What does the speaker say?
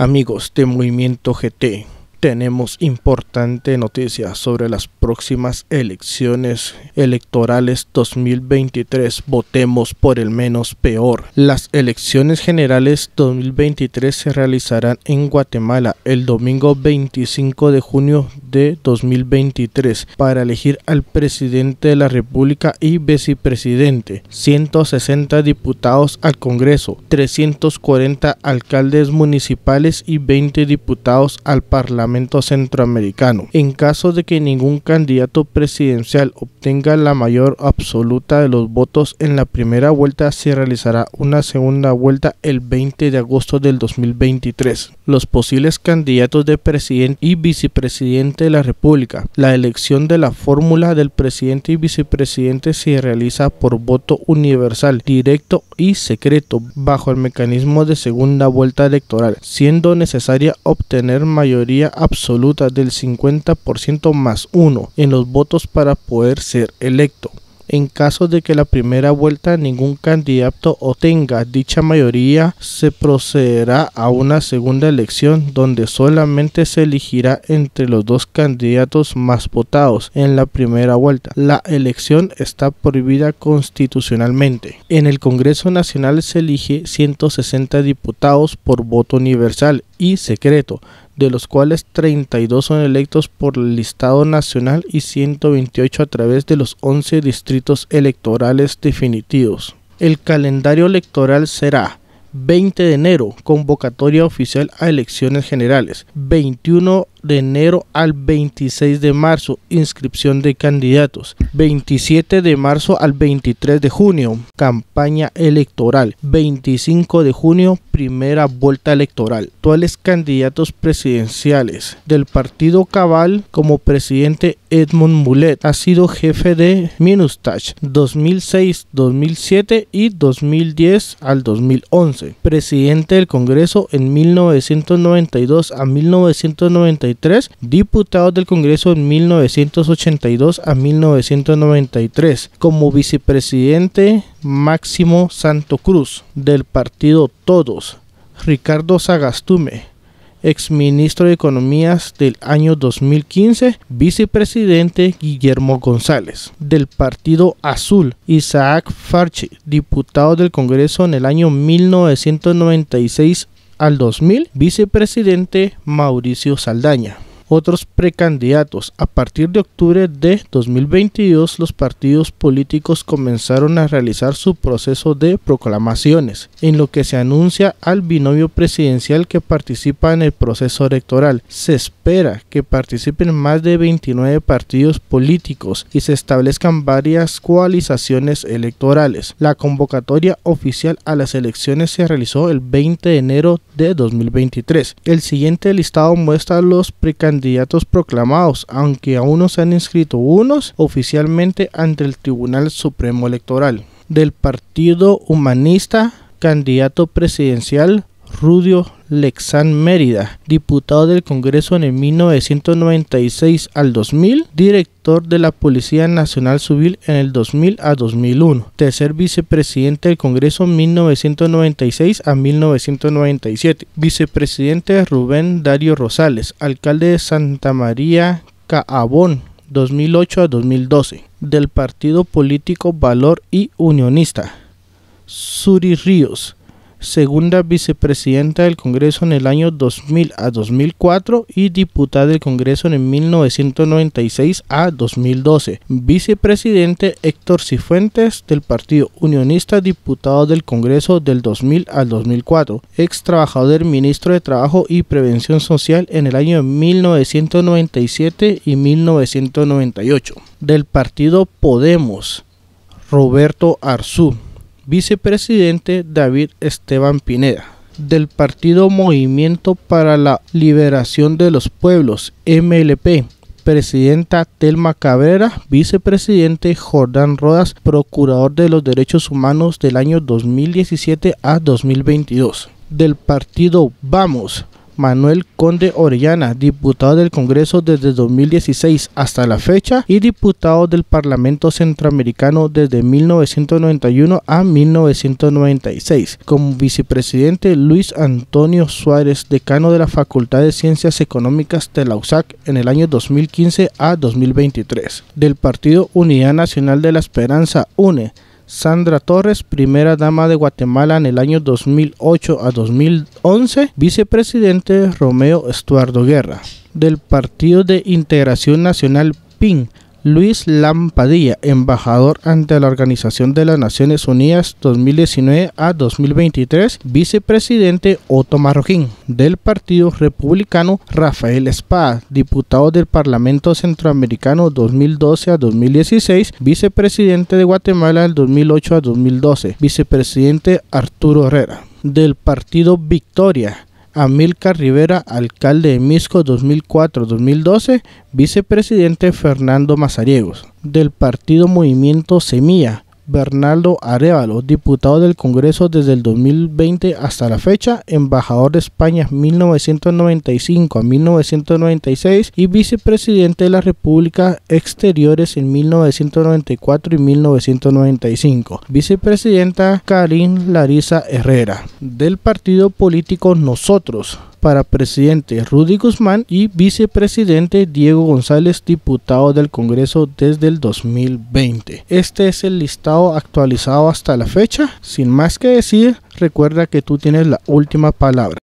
amigos de Movimiento GT tenemos importante noticia sobre las próximas elecciones electorales 2023. Votemos por el menos peor. Las elecciones generales 2023 se realizarán en Guatemala el domingo 25 de junio de 2023 para elegir al presidente de la República y vicepresidente, 160 diputados al Congreso, 340 alcaldes municipales y 20 diputados al Parlamento Centroamericano. En caso de que ningún candidato presidencial obtenga la mayor absoluta de los votos en la primera vuelta se realizará una segunda vuelta el 20 de agosto del 2023. Los posibles candidatos de presidente y vicepresidente de la República. La elección de la fórmula del presidente y vicepresidente se realiza por voto universal, directo y secreto, bajo el mecanismo de segunda vuelta electoral, siendo necesaria obtener mayoría absoluta del 50% más uno en los votos para poder ser electo. En caso de que la primera vuelta ningún candidato obtenga dicha mayoría, se procederá a una segunda elección donde solamente se elegirá entre los dos candidatos más votados en la primera vuelta. La elección está prohibida constitucionalmente. En el Congreso Nacional se elige 160 diputados por voto universal y secreto de los cuales 32 son electos por el listado nacional y 128 a través de los 11 distritos electorales definitivos. El calendario electoral será 20 de enero, convocatoria oficial a elecciones generales. 21 de enero al 26 de marzo, inscripción de candidatos. 27 de marzo al 23 de junio, campaña electoral. 25 de junio, primera vuelta electoral. Actuales candidatos presidenciales. Del partido Cabal como presidente Edmund Mulet. Ha sido jefe de Minustach 2006, 2007 y 2010 al 2011. Presidente del Congreso en 1992 a 1992 diputado del Congreso en 1982 a 1993, como vicepresidente Máximo Santo Cruz del partido Todos, Ricardo Sagastume, exministro de Economías del año 2015, vicepresidente Guillermo González, del Partido Azul, Isaac Farchi, diputado del Congreso en el año 1996 al 2000, vicepresidente Mauricio Saldaña otros precandidatos. A partir de octubre de 2022, los partidos políticos comenzaron a realizar su proceso de proclamaciones, en lo que se anuncia al binomio presidencial que participa en el proceso electoral. Se espera que participen más de 29 partidos políticos y se establezcan varias coalizaciones electorales. La convocatoria oficial a las elecciones se realizó el 20 de enero de 2023. El siguiente listado muestra los precandidatos candidatos proclamados, aunque aún no se han inscrito unos oficialmente ante el Tribunal Supremo Electoral. Del Partido Humanista, candidato presidencial Rudio Lexán Mérida, diputado del Congreso en el 1996 al 2000, director de la Policía Nacional Civil en el 2000 a 2001, tercer vicepresidente del Congreso 1996 a 1997, vicepresidente Rubén Dario Rosales, alcalde de Santa María Caabón 2008 a 2012, del partido político Valor y Unionista. Suri Ríos, segunda vicepresidenta del Congreso en el año 2000 a 2004 y diputada del Congreso en 1996 a 2012. Vicepresidente Héctor Cifuentes del Partido Unionista, diputado del Congreso del 2000 al 2004. Ex trabajador Ministro de Trabajo y Prevención Social en el año 1997 y 1998. Del Partido Podemos, Roberto Arzú vicepresidente David Esteban Pineda, del partido Movimiento para la Liberación de los Pueblos, MLP, presidenta Telma Cabrera, vicepresidente Jordán Rodas, procurador de los derechos humanos del año 2017 a 2022. Del partido Vamos, Manuel Conde Orellana, diputado del Congreso desde 2016 hasta la fecha y diputado del Parlamento Centroamericano desde 1991 a 1996. Como vicepresidente Luis Antonio Suárez, decano de la Facultad de Ciencias Económicas de la USAC en el año 2015 a 2023. Del Partido Unidad Nacional de la Esperanza, UNE Sandra Torres, primera dama de Guatemala en el año 2008 a 2011, vicepresidente Romeo Estuardo Guerra, del Partido de Integración Nacional PIN, Luis Lampadilla, embajador ante la Organización de las Naciones Unidas 2019 a 2023, vicepresidente Otto Marroquín, del Partido Republicano Rafael Espada, diputado del Parlamento Centroamericano 2012 a 2016, vicepresidente de Guatemala del 2008 a 2012, vicepresidente Arturo Herrera del partido Victoria, Amilcar Rivera, alcalde de Misco 2004-2012, vicepresidente Fernando Mazariegos, del partido Movimiento Semilla, Bernardo Arevalo, diputado del Congreso desde el 2020 hasta la fecha, embajador de España 1995 a 1996 y vicepresidente de la República Exteriores en 1994 y 1995. Vicepresidenta Karin Larisa Herrera, del partido político Nosotros para presidente Rudy Guzmán y vicepresidente Diego González, diputado del Congreso desde el 2020. Este es el listado actualizado hasta la fecha. Sin más que decir, recuerda que tú tienes la última palabra.